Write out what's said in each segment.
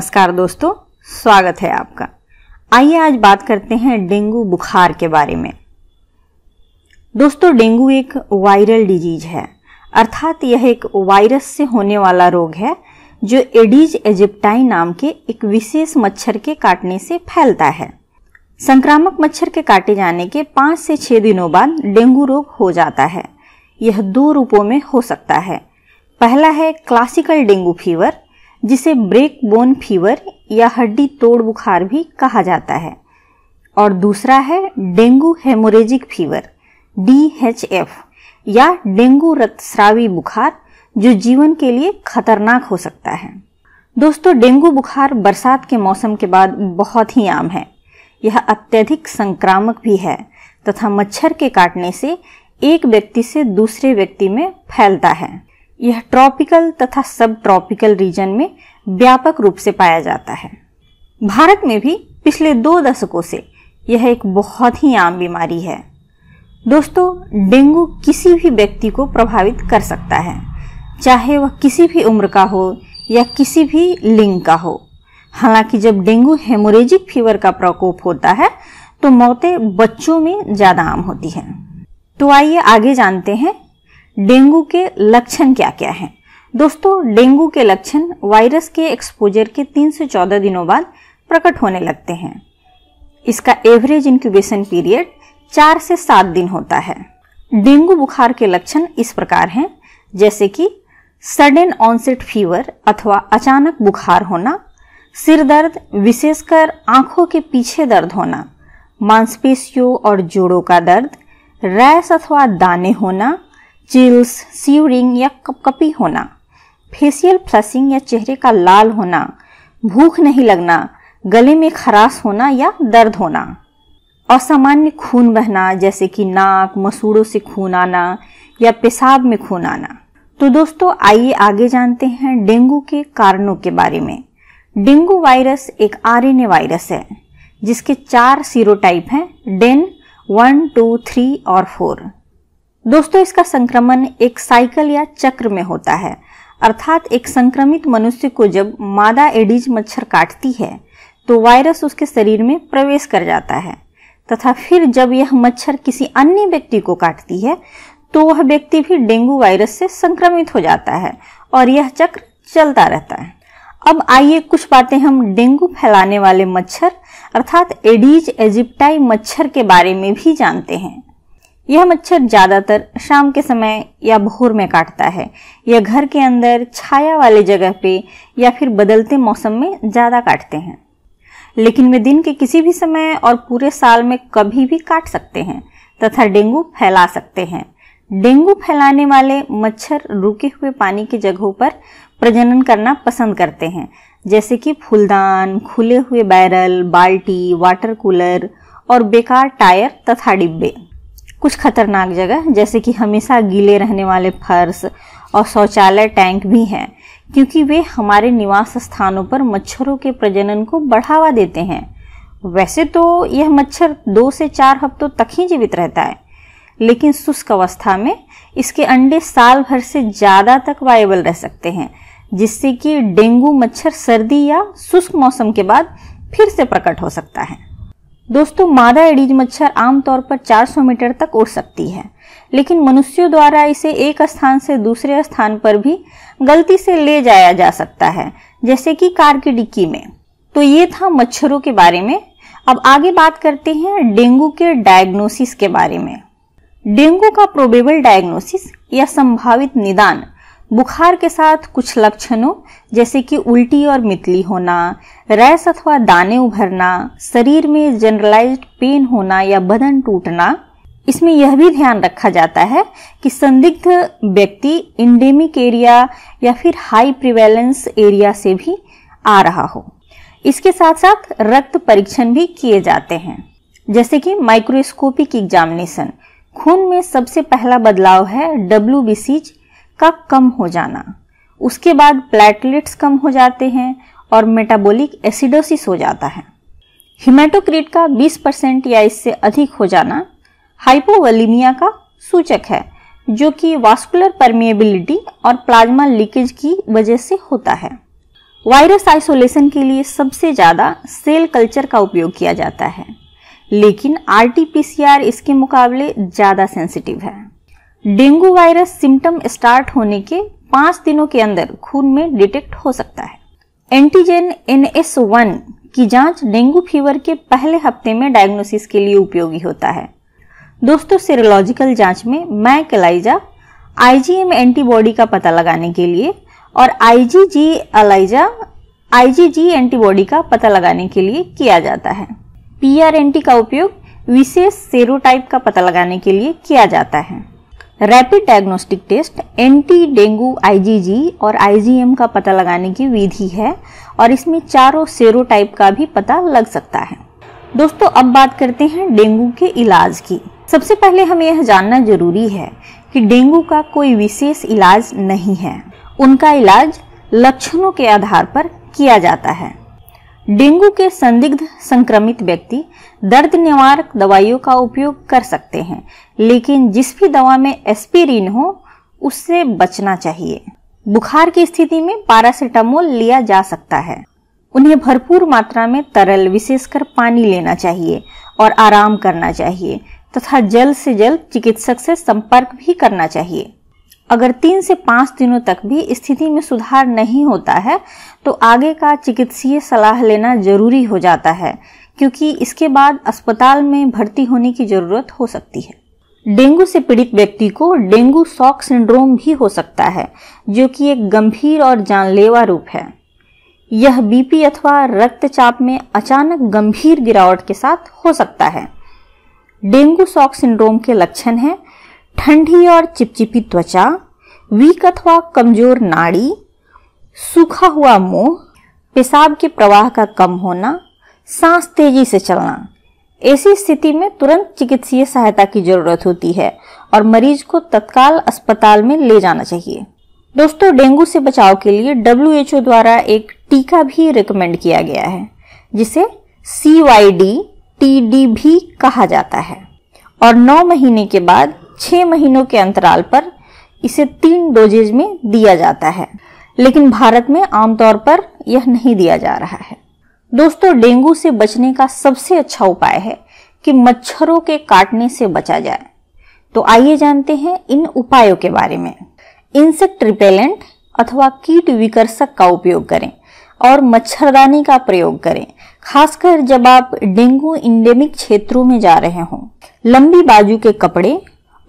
नमस्कार दोस्तों स्वागत है आपका आइए आज बात करते हैं डेंगू बुखार के बारे में दोस्तों डेंगू एक वायरल डिजीज है अर्थात यह एक वायरस से होने वाला रोग है जो एडीज एजिप्टाई नाम के एक विशेष मच्छर के काटने से फैलता है संक्रामक मच्छर के काटे जाने के पाँच से छः दिनों बाद डेंगू रोग हो जाता है यह दो रूपों में हो सकता है पहला है क्लासिकल डेंगू फीवर जिसे ब्रेक बोन फीवर या हड्डी तोड़ बुखार भी कहा जाता है और दूसरा है dengue hemorrhagic fever D H F या डेंगू रक्तस्रावी बुखार जो जीवन के लिए खतरनाक हो सकता है दोस्तों डेंगू बुखार बरसात के मौसम के बाद बहुत ही आम है यह अत्यधिक संक्रामक भी है तथा मच्छर के काटने से एक व्यक्ति से दूसरे व्यक्ति में फैलता है यह ट्रॉपिकल तथा सब ट्रॉपिकल रीजन में व्यापक रूप से पाया जाता है भारत में भी पिछले दो दशकों से यह एक बहुत ही आम बीमारी है दोस्तों डेंगू किसी भी व्यक्ति को प्रभावित कर सकता है चाहे वह किसी भी उम्र का हो या किसी भी लिंग का हो हालांकि जब डेंगू हेमोरेजिक फीवर का प्रकोप होता है तो मौतें बच्चों में ज़्यादा आम होती हैं तो आइए आगे जानते हैं डेंगू के लक्षण क्या क्या हैं दोस्तों डेंगू के लक्षण वायरस के एक्सपोजर के तीन से चौदह दिनों बाद प्रकट होने लगते हैं इसका एवरेज इंक्यूबेशन पीरियड चार से सात दिन होता है डेंगू बुखार के लक्षण इस प्रकार हैं जैसे कि सडन ऑनसेट फीवर अथवा अचानक बुखार होना सिर दर्द विशेषकर आंखों के पीछे दर्द होना मांसपेशियों और जोड़ों का दर्द रैस अथवा दाने होना चिल्स सीवरिंग या कपकपी होना फेशियल फ्लसिंग या चेहरे का लाल होना भूख नहीं लगना गले में खराश होना या दर्द होना असामान्य खून बहना जैसे कि नाक मसूड़ों से खून आना या पेशाब में खून आना तो दोस्तों आइए आगे जानते हैं डेंगू के कारणों के बारे में डेंगू वायरस एक आर वायरस है जिसके चार सीरोटाइप हैं डेन वन टू थ्री और फोर दोस्तों इसका संक्रमण एक साइकिल या चक्र में होता है अर्थात एक संक्रमित मनुष्य को जब मादा एडीज मच्छर काटती है तो वायरस उसके शरीर में प्रवेश कर जाता है तथा फिर जब यह मच्छर किसी अन्य व्यक्ति को काटती है तो वह व्यक्ति भी डेंगू वायरस से संक्रमित हो जाता है और यह चक्र चलता रहता है अब आइए कुछ बातें हम डेंगू फैलाने वाले मच्छर अर्थात एडीज एजिप्टाई मच्छर के बारे में भी जानते हैं यह मच्छर ज्यादातर शाम के समय या भोर में काटता है यह घर के अंदर छाया वाले जगह पे या फिर बदलते मौसम में ज्यादा काटते हैं लेकिन वे दिन के किसी भी समय और पूरे साल में कभी भी काट सकते हैं तथा डेंगू फैला सकते हैं डेंगू फैलाने वाले मच्छर रुके हुए पानी की जगहों पर प्रजनन करना पसंद करते हैं जैसे कि फूलदान खुले हुए बैरल बाल्टी वाटर कूलर और बेकार टायर तथा डिब्बे कुछ खतरनाक जगह जैसे कि हमेशा गीले रहने वाले फर्श और शौचालय टैंक भी हैं क्योंकि वे हमारे निवास स्थानों पर मच्छरों के प्रजनन को बढ़ावा देते हैं वैसे तो यह मच्छर दो से चार हफ्तों तक ही जीवित रहता है लेकिन शुष्क अवस्था में इसके अंडे साल भर से ज़्यादा तक वायबल रह सकते हैं जिससे कि डेंगू मच्छर सर्दी या शुष्क मौसम के बाद फिर से प्रकट हो सकता है दोस्तों मादा एडीज मच्छर आमतौर पर 400 मीटर तक उड़ सकती है लेकिन मनुष्यों द्वारा इसे एक स्थान से दूसरे स्थान पर भी गलती से ले जाया जा सकता है जैसे कि कार की डिक्की में तो ये था मच्छरों के बारे में अब आगे बात करते हैं डेंगू के डायग्नोसिस के बारे में डेंगू का प्रोबेबल डायग्नोसिस या संभावित निदान बुखार के साथ कुछ लक्षणों जैसे कि उल्टी और मितली होना रैस अथवा दाने उभरना शरीर में जनरलाइज पेन होना या बदन टूटना इसमें यह भी ध्यान रखा जाता है कि संदिग्ध व्यक्ति इंडेमिक एरिया या फिर हाई प्रिवेलेंस एरिया से भी आ रहा हो इसके साथ साथ रक्त परीक्षण भी किए जाते हैं जैसे कि माइक्रोस्कोपिक एग्जामिनेशन खून में सबसे पहला बदलाव है डब्ल्यू का कम हो जाना उसके बाद प्लेटलेट्स कम हो जाते हैं और मेटाबॉलिक एसिडोसिस हो जाता है हिमेटोक्रिट का 20 परसेंट या इससे अधिक हो जाना हाइपोवलीमिया का सूचक है जो कि वास्कुलर परमिएबिलिटी और प्लाज्मा लीकेज की वजह से होता है वायरस आइसोलेशन के लिए सबसे ज़्यादा सेल कल्चर का उपयोग किया जाता है लेकिन आर इसके मुकाबले ज़्यादा सेंसिटिव है डेंगू वायरस सिम्टम स्टार्ट होने के पांच दिनों के अंदर खून में डिटेक्ट हो सकता है एंटीजन एन एस वन की जांच डेंगू फीवर के पहले हफ्ते में डायग्नोसिस के लिए उपयोगी होता है दोस्तों सेरोलॉजिकल जांच में मैक एलाइजा आईजीएम एंटीबॉडी का पता लगाने के लिए और आईजीजी एलाइजा आईजीजी एंटीबॉडी का पता लगाने के लिए किया जाता है पीआरएनटी का उपयोग विशेष सेरोटाइप का पता लगाने के लिए किया जाता है rapid diagnostic test anti dengue IgG और आईजीएम का पता लगाने की विधि है और इसमें चारों सेरो टाइप का भी पता लग सकता है दोस्तों अब बात करते हैं डेंगू के इलाज की सबसे पहले हमें यह जानना जरूरी है कि डेंगू का कोई विशेष इलाज नहीं है उनका इलाज लक्षणों के आधार पर किया जाता है डेंगू के संदिग्ध संक्रमित व्यक्ति दर्द निवारक दवाइयों का उपयोग कर सकते हैं लेकिन जिस भी दवा में एस्पिरिन हो उससे बचना चाहिए बुखार की स्थिति में पैरासीटामोल लिया जा सकता है उन्हें भरपूर मात्रा में तरल विशेषकर पानी लेना चाहिए और आराम करना चाहिए तथा जल्द से जल्द चिकित्सक से संपर्क भी करना चाहिए अगर तीन से पाँच दिनों तक भी स्थिति में सुधार नहीं होता है तो आगे का चिकित्सीय सलाह लेना जरूरी हो जाता है क्योंकि इसके बाद अस्पताल में भर्ती होने की जरूरत हो सकती है डेंगू से पीड़ित व्यक्ति को डेंगू सॉक सिंड्रोम भी हो सकता है जो कि एक गंभीर और जानलेवा रूप है यह बीपी अथवा रक्तचाप में अचानक गंभीर गिरावट के साथ हो सकता है डेंगू सॉक सिंड्रोम के लक्षण हैं ठंडी और चिपचिपी त्वचा वीक अथवा कमजोर नाड़ी सूखा हुआ मुंह पेशाब के प्रवाह का कम होना सांस तेजी से चलना ऐसी स्थिति में तुरंत चिकित्सीय सहायता की जरूरत होती है और मरीज को तत्काल अस्पताल में ले जाना चाहिए दोस्तों डेंगू से बचाव के लिए डब्ल्यू द्वारा एक टीका भी रिकमेंड किया गया है जिसे C Y D T D भी कहा जाता है और 9 महीने के बाद 6 महीनों के अंतराल पर इसे तीन डोजेज में दिया जाता है लेकिन भारत में आमतौर पर यह नहीं दिया जा रहा है दोस्तों डेंगू से बचने का सबसे अच्छा उपाय है कि मच्छरों के काटने से बचा जाए तो आइए जानते हैं इन उपायों के बारे में इंसेक्ट रिपेलेंट अथवा कीट विकर्षक का उपयोग करें और मच्छरदानी का प्रयोग करें खासकर जब आप डेंगू इंडेमिक क्षेत्रों में जा रहे हों लंबी बाजू के कपड़े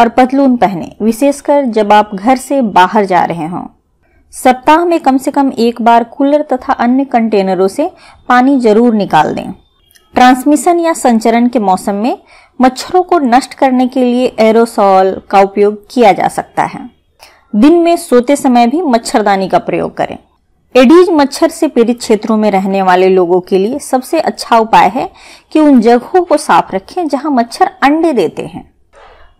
और पतलून पहने विशेषकर जब आप घर से बाहर जा रहे हों सप्ताह में कम से कम एक बार कूलर तथा अन्य कंटेनरों से पानी जरूर निकाल दें ट्रांसमिशन या संचरण के मौसम में मच्छरों को नष्ट करने के लिए एरोसॉल का उपयोग किया जा सकता है दिन में सोते समय भी मच्छरदानी का प्रयोग करें एडीज मच्छर से पीड़ित क्षेत्रों में रहने वाले लोगों के लिए सबसे अच्छा उपाय है कि उन जगहों को साफ रखें जहां मच्छर अंडे देते हैं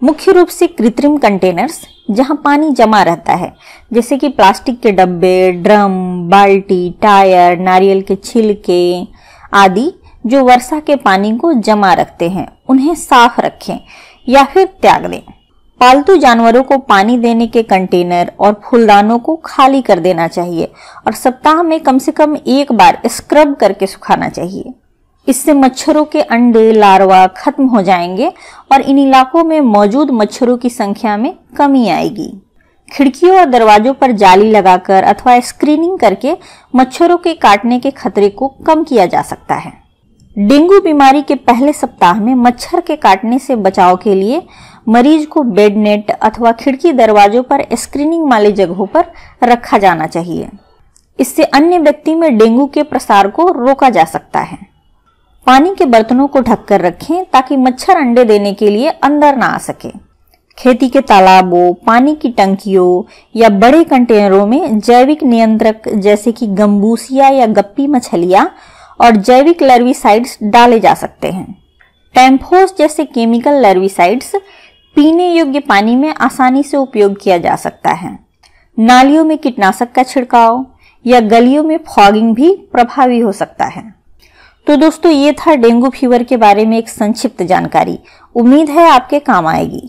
मुख्य रूप से कृत्रिम कंटेनर्स जहां पानी जमा रहता है जैसे कि प्लास्टिक के डब्बे ड्रम बाल्टी टायर नारियल के छिलके आदि जो वर्षा के पानी को जमा रखते हैं उन्हें साफ रखें या फिर त्याग दें पालतू जानवरों को पानी देने के कंटेनर और फूलदानों को खाली कर देना चाहिए और सप्ताह में कम से कम एक बार स्क्रब करके सुखाना चाहिए इससे मच्छरों के अंडे लार्वा खत्म हो जाएंगे और इन इलाकों में मौजूद मच्छरों की संख्या में कमी आएगी खिड़कियों और दरवाजों पर जाली लगाकर अथवा स्क्रीनिंग करके मच्छरों के काटने के खतरे को कम किया जा सकता है डेंगू बीमारी के पहले सप्ताह में मच्छर के काटने से बचाव के लिए मरीज को बेड नेट अथवा खिड़की दरवाजों पर स्क्रीनिंग वाले जगहों पर रखा जाना चाहिए इससे अन्य व्यक्ति में डेंगू के प्रसार को रोका जा सकता है पानी के बर्तनों को ढककर रखें ताकि मच्छर अंडे देने के लिए अंदर ना आ सके खेती के तालाबों पानी की टंकियों या बड़े कंटेनरों में जैविक नियंत्रक जैसे कि गम्बूसिया या गप्पी मछलियाँ और जैविक लर्विसाइड्स डाले जा सकते हैं टेम्फोस जैसे केमिकल लर्विसाइड्स पीने योग्य पानी में आसानी से उपयोग किया जा सकता है नालियों में कीटनाशक का छिड़काव या गलियों में फॉगिंग भी प्रभावी हो सकता है तो दोस्तों ये था डेंगू फीवर के बारे में एक संक्षिप्त जानकारी उम्मीद है आपके काम आएगी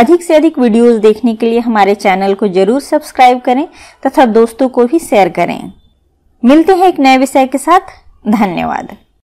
अधिक से अधिक वीडियोस देखने के लिए हमारे चैनल को जरूर सब्सक्राइब करें तथा दोस्तों को भी शेयर करें मिलते हैं एक नए विषय के साथ धन्यवाद